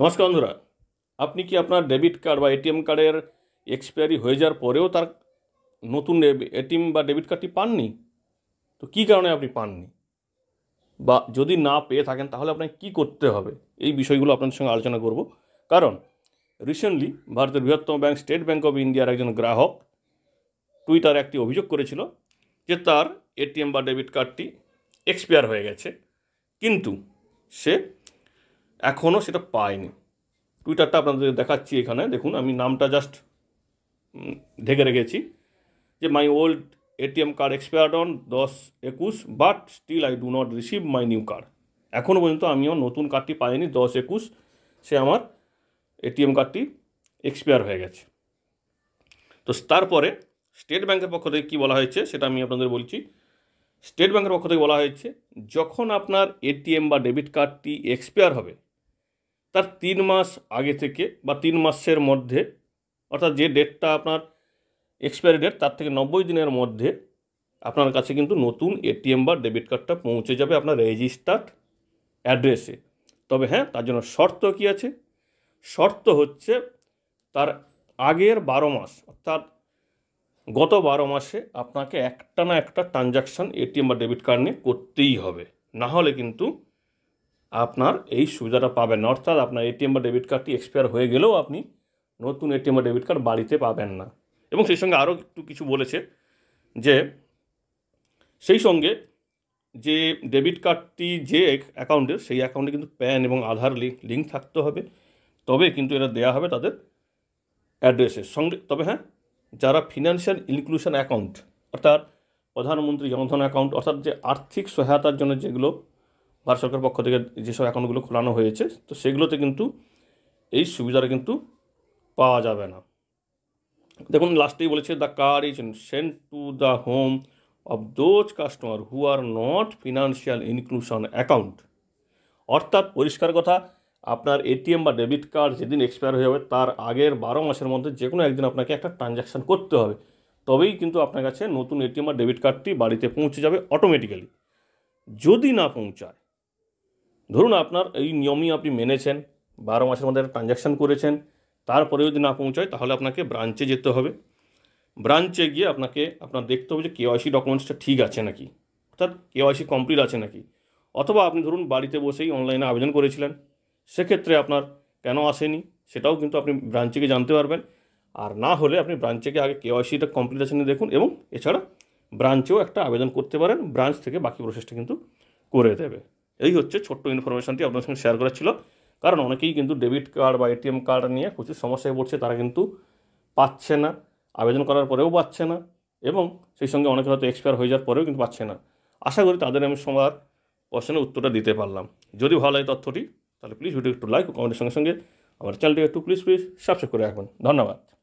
নমস্কার বন্ধুরা আপনি কি আপনার ডেবিট কার্ড বা এটিএম কার্ডের এক্সপায়ারি হয়ে যাওয়ার পরেও তার নতুন এটিএম বা ডেবিট কার্ডটি পাননি তো কী কারণে আপনি পাননি বা যদি না পেয়ে থাকেন তাহলে আপনাকে কী করতে হবে এই বিষয়গুলো আপনাদের সঙ্গে আলোচনা করব কারণ রিসেন্টলি ভারতের বৃহত্তম ব্যাঙ্ক স্টেট ব্যাঙ্ক অফ ইন্ডিয়ার একজন গ্রাহক টুইটারে একটি অভিযোগ করেছিল যে তার এটিএম বা ডেবিট কার্ডটি এক্সপায়ার হয়ে গেছে কিন্তু সে এখনও সেটা পায়নি টুইটারটা আপনাদের দেখাচ্ছি এখানে দেখুন আমি নামটা জাস্ট ঢেকে রেখেছি যে my old ATM card expired on দশ একুশ but still I do not receive my new card এখনও পর্যন্ত আমিও নতুন কার্ডটি পাইনি দশ একুশ সে আমার এটিএম কার্ডটি এক্সপায়ার হয়ে গেছে তো তারপরে স্টেট ব্যাংকের পক্ষ থেকে কী বলা হয়েছে সেটা আমি আপনাদের বলছি স্টেট ব্যাংকের পক্ষ থেকে বলা হয়েছে যখন আপনার এটিএম বা ডেবিট কার্ডটি এক্সপায়ার হবে তার তিন মাস আগে থেকে বা তিন মাসের মধ্যে অর্থাৎ যে ডেটটা আপনার এক্সপায়ারি ডেট তার থেকে নব্বই দিনের মধ্যে আপনার কাছে কিন্তু নতুন এটিএম বা ডেবিট কার্ডটা পৌঁছে যাবে আপনার রেজিস্টার্ড অ্যাড্রেসে তবে হ্যাঁ তার জন্য শর্ত কী আছে শর্ত হচ্ছে তার আগের বারো মাস অর্থাৎ গত বারো মাসে আপনাকে একটা না একটা ট্রানজাকশান এটিএম বা ডেবিট কার্ড নিয়ে করতেই হবে না হলে কিন্তু আপনার এই সুবিধাটা পাবেন না অর্থাৎ আপনার এটিএম বা ডেবিট কার্ডটি এক্সপায়ার হয়ে গেলেও আপনি নতুন এটিএম বা ডেবিট কার্ড বাড়িতে পাবেন না এবং সেই সঙ্গে আরও একটু কিছু বলেছে যে সেই সঙ্গে যে ডেবিট কার্ডটি যে অ্যাকাউন্টের সেই অ্যাকাউন্টে কিন্তু প্যান এবং আধার লিঙ্ক থাকতে হবে তবে কিন্তু এটা দেয়া হবে তাদের অ্যাড্রেসের সঙ্গে তবে হ্যাঁ যারা ফিনান্সিয়াল ইনক্লুশন অ্যাকাউন্ট অর্থাৎ প্রধানমন্ত্রী জনধন অ্যাকাউন্ট অর্থাৎ যে আর্থিক সহায়তার জন্য যেগুলো ভারত সরকারের পক্ষ থেকে যেসব অ্যাকাউন্টগুলো খোলানো হয়েছে তো সেগুলোতে কিন্তু এই সুবিধাটা কিন্তু পাওয়া যাবে না দেখুন লাস্টেই বলেছে the car is sent to the home of those customer who are not financial inclusion account অর্থাৎ পরিষ্কার কথা আপনার এটিএম বা ডেবিট কার্ড যেদিন এক্সপায়ার হয়ে যাবে তার আগের বারো মাসের মধ্যে যে কোনো একদিন আপনাকে একটা ট্রানজ্যাকশান করতে হবে তবেই কিন্তু আপনার কাছে নতুন এটিএম বা ডেবিট কার্ডটি বাড়িতে পৌঁছে যাবে অটোমেটিক্যালি যদি না পৌঁছায় ধরুন আপনার এই নিয়মই আপনি মেনেছেন বারো মাসের মধ্যে একটা ট্রানজ্যাকশান করেছেন তারপরে যদি না পৌঁছায় তাহলে আপনাকে ব্রাঞ্চে যেতে হবে ব্রাঞ্চে গিয়ে আপনাকে আপনার দেখতে হবে যে কেওয়াইসি ডকুমেন্টসটা ঠিক আছে নাকি অর্থাৎ কেওয়াইসি কমপ্লিট আছে নাকি অথবা আপনি ধরুন বাড়িতে বসেই অনলাইনে আবেদন করেছিলেন সেক্ষেত্রে আপনার কেন আসেনি সেটাও কিন্তু আপনি ব্রাঞ্চে গিয়ে জানতে পারবেন আর না হলে আপনি ব্রাঞ্চে আগে কেওয়াইসিটা কমপ্লিট আছে দেখুন এবং এছাড়া ব্রাঞ্চেও একটা আবেদন করতে পারেন ব্রাঞ্চ থেকে বাকি প্রসেসটা কিন্তু করে দেবে এই হচ্ছে ছোট্ট ইনফরমেশনটি আপনার সঙ্গে শেয়ার করা ছিল কারণ অনেকেই কিন্তু ডেবিট কার্ড বা এটিএম কার্ড নিয়ে প্রচুর সমস্যায় পড়ছে তারা কিন্তু পাচ্ছে না আবেদন করার পরেও পাচ্ছে না এবং সেই সঙ্গে অনেকে হয়তো এক্সপায়ার হয়ে যাওয়ার পরেও কিন্তু পাচ্ছে না আশা করি তাদের আমি সবার প্রশ্নের উত্তরটা দিতে পারলাম যদি ভালো লাগে তথ্যটি তাহলে প্লিজ ভিডিও একটু লাইক ও কমেন্টের সঙ্গে সঙ্গে আমার চ্যানেলটি একটু প্লিজ প্লিজ সাবস্ক্রাইব করে রাখবেন ধন্যবাদ